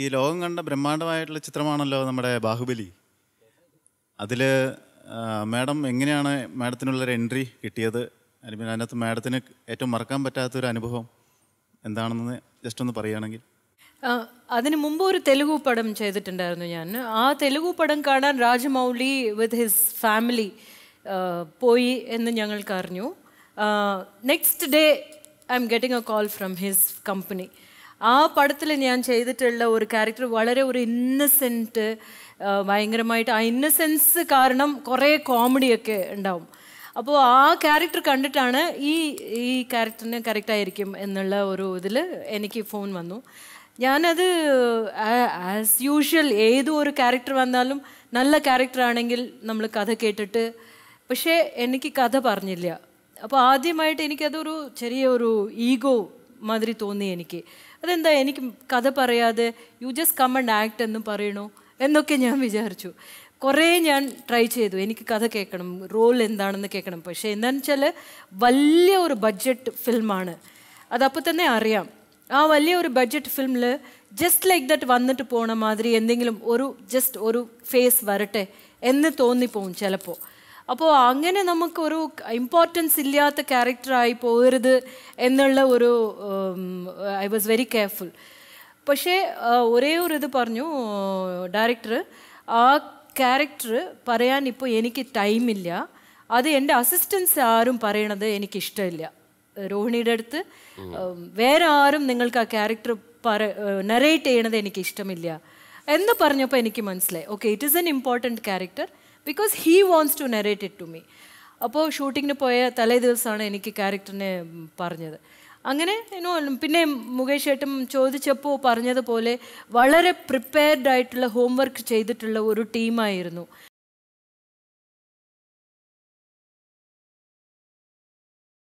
ഈ ലോകം കണ്ട ബ്രഹ്മാണ്ഡമായിട്ടുള്ള ചിത്രമാണല്ലോ നമ്മുടെ ബാഹുബലി അതിൽ മാഡം എങ്ങനെയാണ് മാഡത്തിനുള്ളൊരു എൻട്രി കിട്ടിയത് അല്ലെങ്കിൽ അതിനകത്ത് മാഡത്തിന് ഏറ്റവും മറക്കാൻ പറ്റാത്തൊരു അനുഭവം എന്താണെന്ന് ജസ്റ്റ് ഒന്ന് പറയുകയാണെങ്കിൽ അതിന് മുമ്പ് ഒരു തെലുഗു പടം ചെയ്തിട്ടുണ്ടായിരുന്നു ഞാൻ ആ തെലുഗു പടം കാണാൻ രാജമൗലി വിത്ത് ഹിസ് ഫാമിലി പോയി എന്ന് ഞങ്ങൾക്ക് അറിഞ്ഞു next day I'm getting a call from his company ആ പടത്തിൽ ഞാൻ ചെയ്തിട്ടുള്ള ഒരു ക്യാരക്ടർ വളരെ ഒരു ഇന്നസെൻറ്റ് uh, ഭയങ്കരമായിട്ട് ആ ഇന്നസെൻസ് കാരണം കുറേ കോമഡിയൊക്കെ ഉണ്ടാവും അപ്പോൾ ആ ക്യാരക്ടർ കണ്ടിട്ടാണ് ഈ ഈ ക്യാരക്ടറിന് കറക്റ്റായിരിക്കും എന്നുള്ള ഒരു ഇതിൽ എനിക്ക് ഫോൺ വന്നു ഞാനത് ആസ് യൂഷ്വൽ ഏതോ ഒരു ക്യാരക്ടർ വന്നാലും നല്ല ക്യാരക്ടറാണെങ്കിൽ നമ്മൾ കഥ കേട്ടിട്ട് പക്ഷേ എനിക്ക് കഥ പറഞ്ഞില്ല അപ്പോൾ ആദ്യമായിട്ട് എനിക്കതൊരു ചെറിയ ഒരു ഈഗോ മാതിരി തോന്നി എനിക്ക് അതെന്താ എനിക്ക് കഥ പറയാതെ you just come and act എന്നും പറയണോ എന്നൊക്കെ ഞാൻ വിചാരിച്ചു കുറേ ഞാൻ ട്രൈ ചെയ്തു എനിക്ക് കഥ കേൾക്കണം റോൾ എന്താണെന്ന് കേൾക്കണം പക്ഷേ എന്താണെന്ന് വെച്ചാൽ വലിയ ഒരു ബഡ്ജറ്റ് ഫിലിമാണ് അതപ്പോൾ തന്നെ അറിയാം ആ വലിയ ഒരു ബഡ്ജറ്റ് ഫിലിമിൽ ജസ്റ്റ് ലൈക്ക് ദറ്റ് വന്നിട്ട് പോണ മാതിരി എന്തെങ്കിലും ഒരു ജസ്റ്റ് ഒരു ഫേസ് വരട്ടെ എന്ന് തോന്നിപ്പോവും ചിലപ്പോൾ അപ്പോൾ അങ്ങനെ നമുക്കൊരു ഇമ്പോർട്ടൻസ് ഇല്ലാത്ത ക്യാരക്ടറായി പോകരുത് എന്നുള്ള ഒരു ഐ വാസ് വെരി കെയർഫുൾ പക്ഷേ ഒരേ ഒരു ഇത് പറഞ്ഞു ഡയറക്ടർ ആ ക്യാരക്ടർ പറയാൻ ഇപ്പോൾ എനിക്ക് ടൈമില്ല അത് എൻ്റെ അസിസ്റ്റൻസ് ആരും പറയണത് എനിക്കിഷ്ടമില്ല രോഹിണിയുടെ അടുത്ത് വേറെ ആരും നിങ്ങൾക്ക് ആ ക്യാരക്ടർ പറ നറേറ്റ് ചെയ്യണത് എനിക്ക് ഇഷ്ടമില്ല എന്ന് പറഞ്ഞപ്പോൾ എനിക്ക് മനസ്സിലായി okay it is an important character because he wants to narrate it to me അപ്പോൾ ഷൂട്ടിങ്ങിന് പോയ തലേ ദിവസമാണ് എനിക്ക് ക്യാരക്ടറിനെ പറഞ്ഞത് അങ്ങനെ ഇനോ പിന്നെ മുകേഷ് ഏട്ടം ചോദിച്ചപ്പോൾ പറഞ്ഞതുപോലെ വളരെ പ്രിപ്പയർഡായിട്ടുള്ള ഹോംവർക്ക് ചെയ്തിട്ടുള്ള ഒരു ടീമായിരുന്നു